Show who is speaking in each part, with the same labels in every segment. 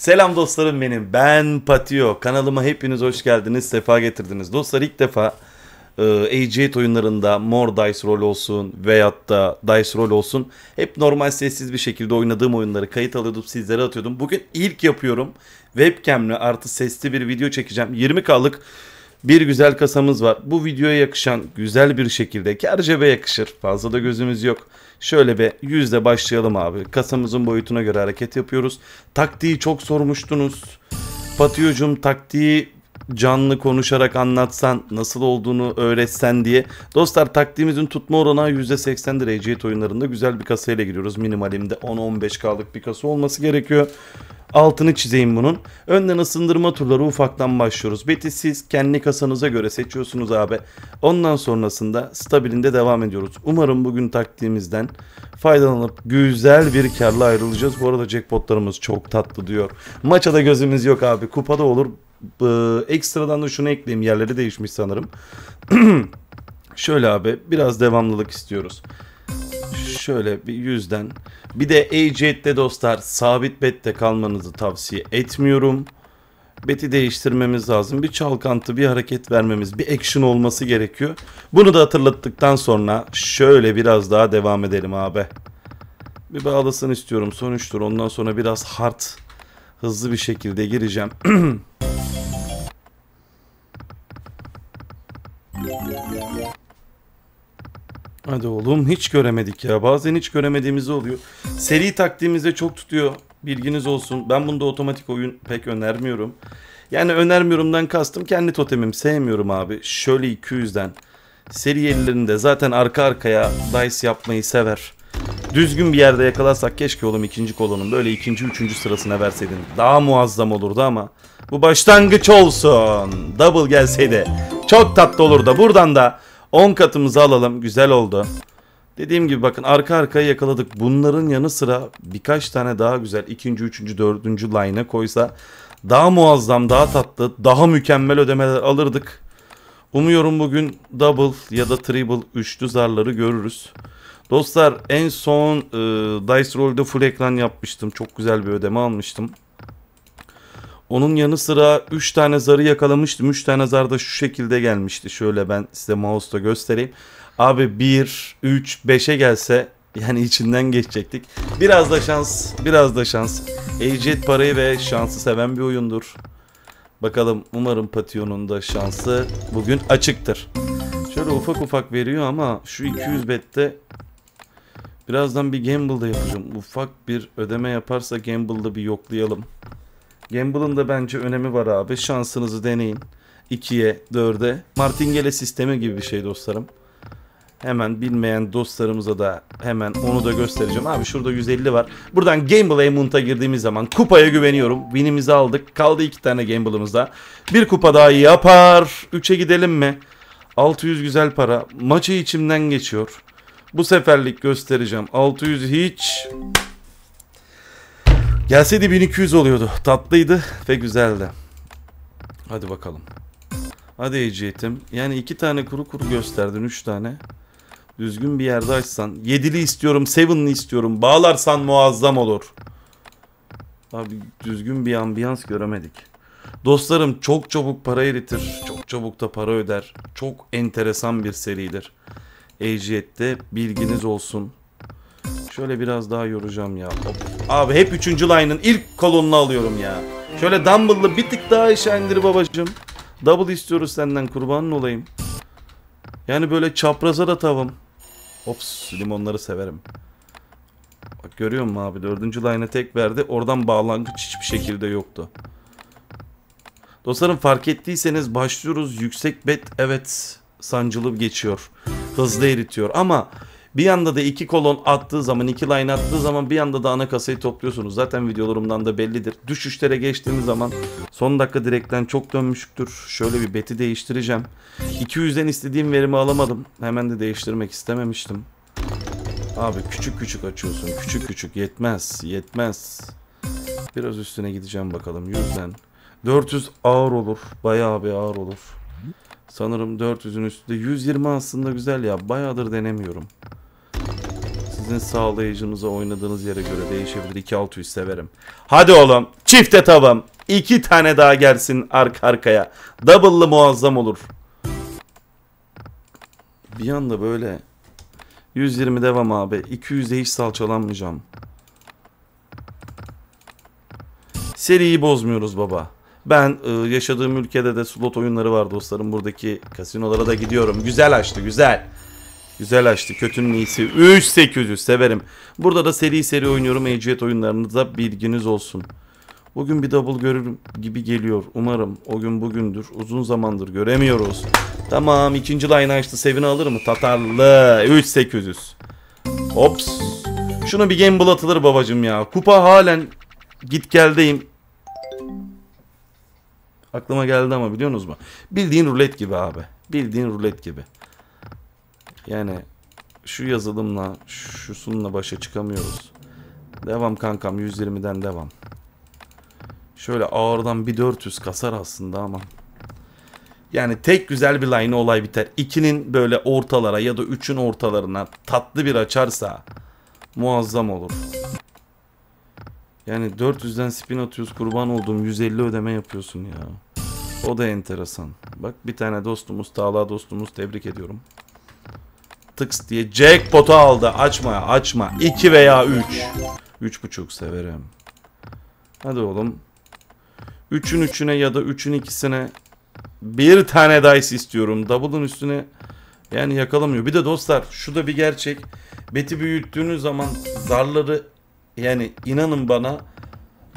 Speaker 1: Selam dostlarım benim. Ben Patio. Kanalıma hepiniz hoş geldiniz. Sefa getirdiniz. Dostlar ilk defa e, age oyunlarında mor Dice Roll olsun veyahut da Dice Roll olsun hep normal sessiz bir şekilde oynadığım oyunları kayıt alıyordum sizlere atıyordum. Bugün ilk yapıyorum. Webcam'le artı sesli bir video çekeceğim. 20K'lık bir güzel kasamız var. Bu videoya yakışan güzel bir şekilde kar cebe yakışır. Fazla da gözümüz yok. Şöyle bir yüzde başlayalım abi. Kasamızın boyutuna göre hareket yapıyoruz. Taktiği çok sormuştunuz. Patiyocum taktiği canlı konuşarak anlatsan nasıl olduğunu öğretsen diye. Dostlar taktiğimizin tutma oranı %80'dir Eceyit oyunlarında. Güzel bir kasayla giriyoruz. Minimalimde 10-15K'lık bir kasa olması gerekiyor. Altını çizeyim bunun. Önden ısındırma turları ufaktan başlıyoruz. Beti siz kendi kasanıza göre seçiyorsunuz abi. Ondan sonrasında stabilinde devam ediyoruz. Umarım bugün taktiğimizden faydalanıp güzel bir karla ayrılacağız. Bu arada jackpotlarımız çok tatlı diyor. Maça da gözümüz yok abi. Kupada olur. Ee, ekstradan da şunu ekleyeyim. Yerleri değişmiş sanırım. Şöyle abi biraz devamlılık istiyoruz şöyle bir yüzden. Bir de AJ'de dostlar sabit bette kalmanızı tavsiye etmiyorum. Beti değiştirmemiz lazım. Bir çalkantı, bir hareket vermemiz, bir action olması gerekiyor. Bunu da hatırlattıktan sonra şöyle biraz daha devam edelim abi. Bir bağlasın istiyorum son 3 tur. Ondan sonra biraz hard, hızlı bir şekilde gireceğim. Hadi oğlum hiç göremedik ya. Bazen hiç göremediğimiz oluyor. Seri taktiğimizde çok tutuyor. Bilginiz olsun. Ben bunda otomatik oyun pek önermiyorum. Yani önermiyorumdan kastım kendi totemim. Sevmiyorum abi. Şöyle 200'den. Seri ellerinde zaten arka arkaya dice yapmayı sever. Düzgün bir yerde yakalarsak keşke oğlum ikinci kolonun böyle ikinci üçüncü sırasına verseydin. Daha muazzam olurdu ama bu başlangıç olsun. Double gelseydi çok tatlı olurdu buradan da 10 katımızı alalım. Güzel oldu. Dediğim gibi bakın arka arkaya yakaladık. Bunların yanı sıra birkaç tane daha güzel ikinci, üçüncü, dördüncü line'a koysa daha muazzam, daha tatlı, daha mükemmel ödemeler alırdık. Umuyorum bugün double ya da triple üçlü zarları görürüz. Dostlar en son e, Dice roll'da full ekran yapmıştım. Çok güzel bir ödeme almıştım. Onun yanı sıra 3 tane zarı yakalamıştım. 3 tane zar da şu şekilde gelmişti. Şöyle ben size mouse'da göstereyim. Abi 1, 3, 5'e gelse yani içinden geçecektik. Biraz da şans, biraz da şans. Agent parayı ve şansı seven bir oyundur. Bakalım umarım Pation'un da şansı bugün açıktır. Şöyle ufak ufak veriyor ama şu 200 bette birazdan bir gamble da yapacağım. Ufak bir ödeme yaparsa gamble'da bir yoklayalım. Gamble'ın da bence önemi var abi. Şansınızı deneyin. 2'ye 4'e. Martingale sistemi gibi bir şey dostlarım. Hemen bilmeyen dostlarımıza da hemen onu da göstereceğim. Abi şurada 150 var. Buradan Gamble Amunt'a girdiğimiz zaman kupaya güveniyorum. Win'imizi aldık. Kaldı iki tane da Bir kupa daha yapar. 3'e gidelim mi? 600 güzel para. Maçı içimden geçiyor. Bu seferlik göstereceğim. 600 hiç. Gelseydi 1200 oluyordu. Tatlıydı ve güzeldi. Hadi bakalım. Hadi Eceğitim. Yani iki tane kuru kuru gösterdin. Üç tane. Düzgün bir yerde açsan. Yedili istiyorum. Seven'lı istiyorum. Bağlarsan muazzam olur. Abi düzgün bir ambiyans göremedik. Dostlarım çok çabuk para eritir. Çok çabuk da para öder. Çok enteresan bir seridir. Eciyet'te bilginiz olsun. Şöyle biraz daha yoracağım ya. Hop. Abi hep 3. line'ın ilk kolonunu alıyorum ya. Şöyle Dumble'lı bir tık daha aşağı indir babacım. Double istiyoruz senden kurbanın olayım. Yani böyle çapraza da tavım. Ops limonları severim. Bak görüyor musun abi dördüncü line'a tek verdi. Oradan bağlangıç hiçbir şekilde yoktu. Dostlarım fark ettiyseniz başlıyoruz. Yüksek bet evet sancılı geçiyor. Hızlı eritiyor ama bir yanda da iki kolon attığı zaman iki line attığı zaman bir yanda da ana kasayı topluyorsunuz. Zaten videolarımdan da bellidir. Düşüşlere geçtiğiniz zaman son dakika direkten çok dönmüştür. Şöyle bir beti değiştireceğim. 200'den istediğim verimi alamadım. Hemen de değiştirmek istememiştim. Abi küçük küçük açıyorsun. Küçük küçük yetmez. Yetmez. Biraz üstüne gideceğim bakalım. 100'den. 400 ağır olur. Bayağı bir ağır olur. Sanırım 400'ün üstünde. 120 aslında güzel ya. Bayağıdır denemiyorum. Sizin sağlayıcınıza oynadığınız yere göre değişebilir. 2 severim. Hadi oğlum. çift etabım. İki tane daha gelsin arka arkaya. Double'lı muazzam olur. Bir anda böyle 120 devam abi. 200'de hiç salçalanmayacağım. Seriyi bozmuyoruz baba. Ben e, yaşadığım ülkede de slot oyunları var dostlarım. Buradaki kasinolara da gidiyorum. Güzel açtı güzel. Güzel açtı. Kötünün iyisi. 3800 severim. Burada da seri seri oynuyorum. Eciyet oyunlarınıza bilginiz olsun. Bugün bir double görürüm gibi geliyor. Umarım o gün bugündür. Uzun zamandır göremiyoruz. Tamam ikinci line açtı. Sevini alır mı? Tatarlı. 3800. Ops. şunu bir gamble atılır babacım ya. Kupa halen git geldeyim. Aklıma geldi ama biliyorsunuz mu? Bildiğin rulet gibi abi. Bildiğin rulet gibi. Yani şu yazılımla şusunla başa çıkamıyoruz. Devam kankam 120'den devam. Şöyle ağırdan bir 400 kasar aslında ama. Yani tek güzel bir line olay biter. 2'nin böyle ortalara ya da 3'ün ortalarına tatlı bir açarsa muazzam olur. Yani 400'den spin atıyoruz kurban olduğum 150 ödeme yapıyorsun ya. O da enteresan. Bak bir tane dostumuz Tağla dostumuz tebrik ediyorum. Tıks diye jackpot'u aldı. Açma açma. 2 veya 3. 3.5 severim. Hadi oğlum. 3'ün 3'üne ya da 3'ün 2'sine bir tane dice istiyorum. Double'ın üstüne yani yakalamıyor. Bir de dostlar şu da bir gerçek. Beti büyüttüğünüz zaman zarları yani inanın bana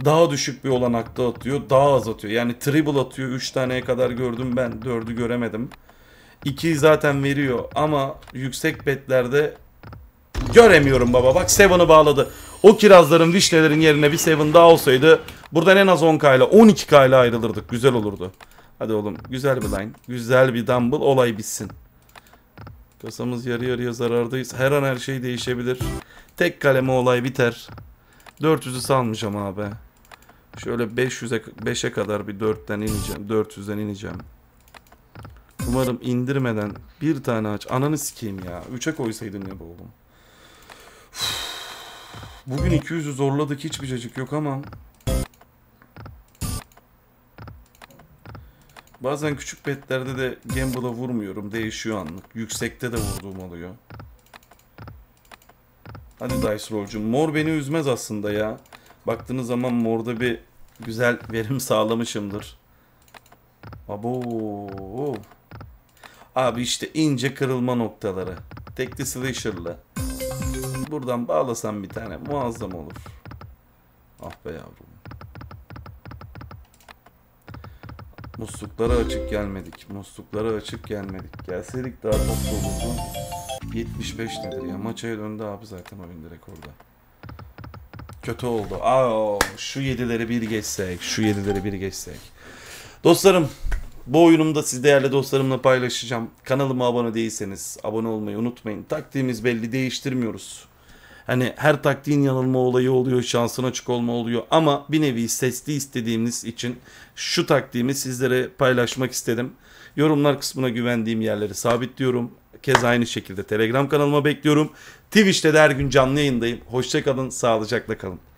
Speaker 1: daha düşük bir olanakta atıyor. Daha az atıyor. Yani triple atıyor. 3 taneye kadar gördüm ben. 4'ü göremedim. 2'yi zaten veriyor ama yüksek betlerde göremiyorum baba. Bak Seven'ı bağladı. O kirazların, vişnelerin yerine bir Seven daha olsaydı buradan en az 10k ile 12k ile ayrılırdık. Güzel olurdu. Hadi oğlum güzel bir line. Güzel bir dumble olay bitsin. Kasamız yarı yarıya zarardayız. Her an her şey değişebilir. Tek kaleme olay biter. 400'ü salmayacağım abi. Şöyle 500'e 5'e kadar bir 4'ten ineceğim. 400'den ineceğim. Umarım indirmeden bir tane aç. Ananı sikeyim ya. 3'e koysaydın ya bu oğlum. Bugün 200'ü zorladık hiçbir cacık yok ama Bazen küçük betlerde de gamble'a vurmuyorum. Değişiyor anlık. Yüksekte de vurduğum oluyor. Hadi Dice Roll'cum. Mor beni üzmez aslında ya. Baktığınız zaman morda bir güzel verim sağlamışımdır. Abo. Abi işte ince kırılma noktaları. Tekli slasher'lı. Buradan bağlasam bir tane muazzam olur. Ah be yavrum. Musluklara açık gelmedik. Musluklara açık gelmedik. Gelseydik daha mutlu olurdu. 75 nedir ya? Maçaya döndü abi zaten oyun direkt orada. Kötü oldu. Aa, şu 7'leri bir geçsek. Şu 7'leri bir geçsek. Dostlarım bu oyunumu da siz değerli dostlarımla paylaşacağım. Kanalıma abone değilseniz abone olmayı unutmayın. Taktiğimiz belli değiştirmiyoruz. Hani her taktiğin yanılma olayı oluyor, şansın açık olma oluyor ama bir nevi sesli istediğimiz için şu taktiğimi sizlere paylaşmak istedim. Yorumlar kısmına güvendiğim yerleri sabitliyorum kez aynı şekilde Telegram kanalıma bekliyorum. Twitch'te de her gün canlı yayındayım. Hoşçakalın, sağlıcakla kalın.